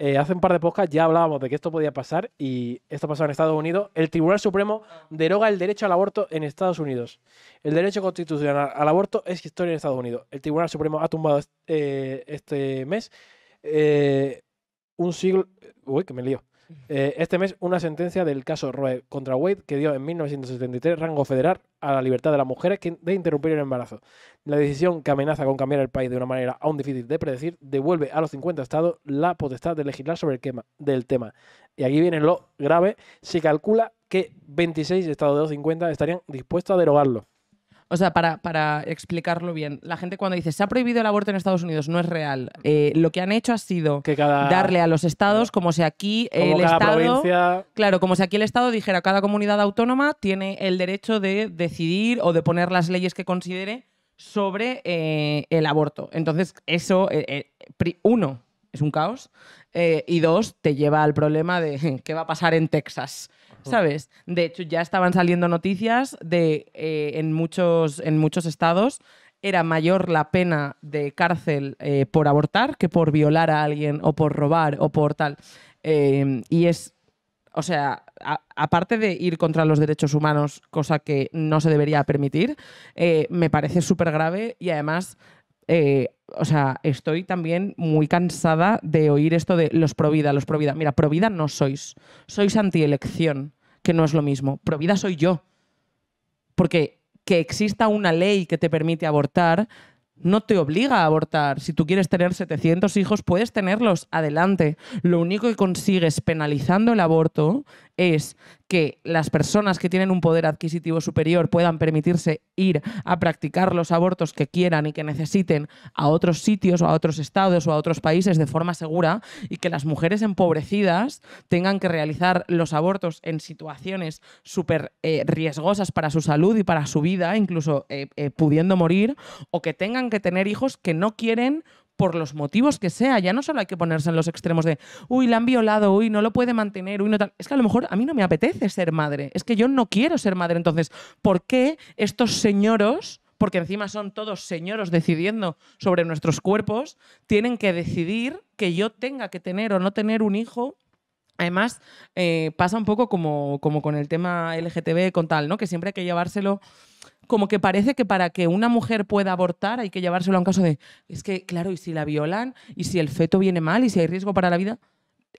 Eh, hace un par de podcasts ya hablábamos de que esto podía pasar y esto pasado en Estados Unidos. El Tribunal Supremo deroga el derecho al aborto en Estados Unidos. El derecho constitucional al aborto es historia en Estados Unidos. El Tribunal Supremo ha tumbado eh, este mes eh, un siglo... Uy, que me lío. Eh, este mes una sentencia del caso Roe contra Wade que dio en 1973 rango federal a la libertad de las mujeres de interrumpir el embarazo. La decisión que amenaza con cambiar el país de una manera aún difícil de predecir devuelve a los 50 estados la potestad de legislar sobre el tema, del tema. Y aquí viene lo grave, se calcula que 26 estados de los 50 estarían dispuestos a derogarlo. O sea, para, explicarlo bien, la gente cuando dice se ha prohibido el aborto en Estados Unidos, no es real. Eh, lo que han hecho ha sido darle a los estados como si aquí el Estado. Claro, como si aquí el Estado dijera cada comunidad autónoma tiene el derecho de decidir o de poner las leyes que considere sobre eh, el aborto. Entonces, eso, eh, uno, un caos. Eh, y dos, te lleva al problema de qué va a pasar en Texas. ¿Sabes? De hecho, ya estaban saliendo noticias de eh, en, muchos, en muchos estados era mayor la pena de cárcel eh, por abortar que por violar a alguien o por robar o por tal. Em, y es, o sea, aparte de ir contra los derechos humanos, cosa que no se debería permitir, me parece súper grave y además o sea, estoy también muy cansada de oír esto de los provida, los provida. Mira, provida no sois, sois antielección, que no es lo mismo. Provida soy yo. Porque que exista una ley que te permite abortar no te obliga a abortar. Si tú quieres tener 700 hijos, puedes tenerlos adelante. Lo único que consigues penalizando el aborto es que las personas que tienen un poder adquisitivo superior puedan permitirse ir a practicar los abortos que quieran y que necesiten a otros sitios o a otros estados o a otros países de forma segura y que las mujeres empobrecidas tengan que realizar los abortos en situaciones súper eh, riesgosas para su salud y para su vida, incluso eh, eh, pudiendo morir, o que tengan que tener hijos que no quieren por los motivos que sea. Ya no solo hay que ponerse en los extremos de, uy, la han violado, uy, no lo puede mantener, uy, no tal. Es que a lo mejor a mí no me apetece ser madre. Es que yo no quiero ser madre. Entonces, ¿por qué estos señoros porque encima son todos señoros decidiendo sobre nuestros cuerpos, tienen que decidir que yo tenga que tener o no tener un hijo. Además, eh, pasa un poco como, como con el tema LGTB, con tal, ¿no? Que siempre hay que llevárselo como que parece que para que una mujer pueda abortar hay que llevárselo a un caso de, es que, claro, y si la violan, y si el feto viene mal, y si hay riesgo para la vida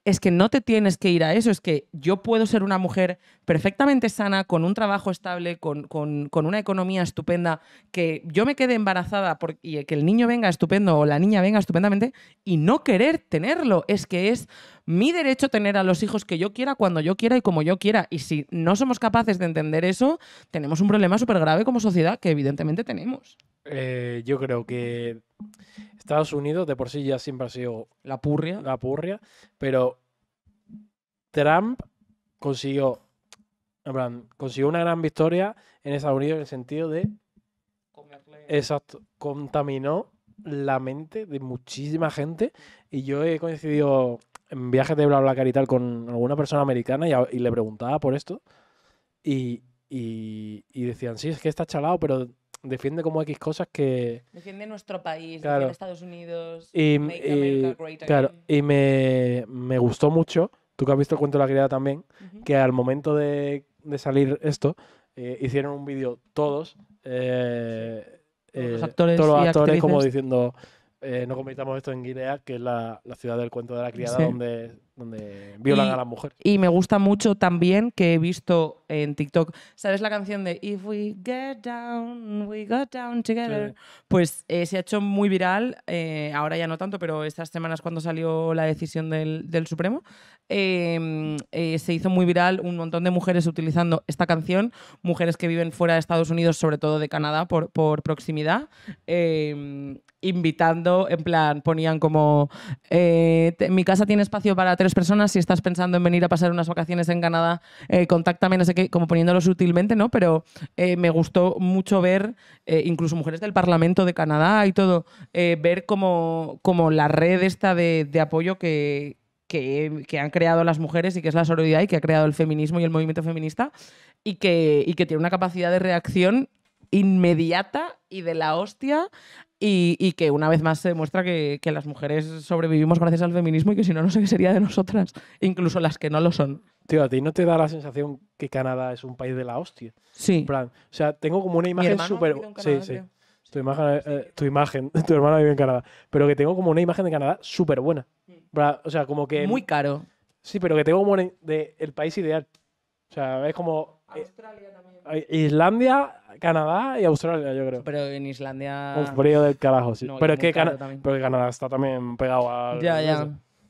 es que no te tienes que ir a eso, es que yo puedo ser una mujer perfectamente sana, con un trabajo estable, con, una economía estupenda, que yo me quede embarazada y que el niño venga estupendo o la niña venga estupendamente y no querer tenerlo. Es que es mi derecho tener a los hijos que yo quiera, cuando yo quiera y como yo quiera. Y si no somos capaces de entender eso, tenemos un problema súper grave como sociedad que evidentemente tenemos. Eh, yo creo que Estados Unidos de por sí ya siempre ha sido la purria, la purria, pero Trump consiguió, una gran victoria en Estados Unidos en el sentido de exacto, contaminó la mente de muchísima gente y yo he coincidido en viajes de BlaBlaCar y tal con alguna persona americana y, le preguntaba por esto y, decían, sí, es que está chalado, pero defiende como X cosas que... Defiende nuestro país, defiende Estados Unidos, y, y me, gustó mucho, tú que has visto el cuento de la criada también, que al momento de, salir esto, eh, hicieron un vídeo todos, eh, los eh, actores todos los actores como diciendo... no comentamos esto en Guinea, que es la, ciudad del cuento de la criada, donde donde violan a las mujeres. Y me gusta mucho también que he visto en TikTok, ¿sabes la canción de If We Get Down, We Got Down Together? Pues eh, se ha hecho muy viral, eh, ahora ya no tanto, pero estas semanas cuando salió la decisión del, Supremo, em, eh, se hizo muy viral un montón de mujeres utilizando esta canción, mujeres que viven fuera de Estados Unidos, sobre todo de Canadá, por, proximidad em, invitando, en plan, ponían como, mi casa tiene espacio para tres personas, si estás pensando en venir a pasar unas vacaciones en Canadá, eh, contáctame, no sé qué, como poniéndolo sutilmente, ¿no? Pero eh, me gustó mucho ver, eh, incluso mujeres del Parlamento de Canadá y todo, ver como, la red esta de, apoyo que, que, han creado las mujeres y que es la sororidad y que ha creado el feminismo y el movimiento feminista y que, y que tiene una capacidad de reacción inmediata y de la hostia y, que una vez más se demuestra que, las mujeres sobrevivimos gracias al feminismo y que si no, no sé qué sería de nosotras, incluso las que no lo son. Tío, a ti no te da la sensación que Canadá es un país de la hostia. Sí. plan, o sea, tengo como una imagen súper. Sí, sí. Tu imagen, eh, eh, tu imagen, tu hermana vive en Canadá, pero que tengo como una imagen de Canadá súper buena. Mm. O sea, como que. Muy caro. Sí, pero que tengo como el país ideal. O sea, es como. Eh, Australia también. Islandia, Canadá y Australia, yo creo. Pero en Islandia. Un frío del carajo, sí. pero es que Canadá está también pegado al. Ya, ya.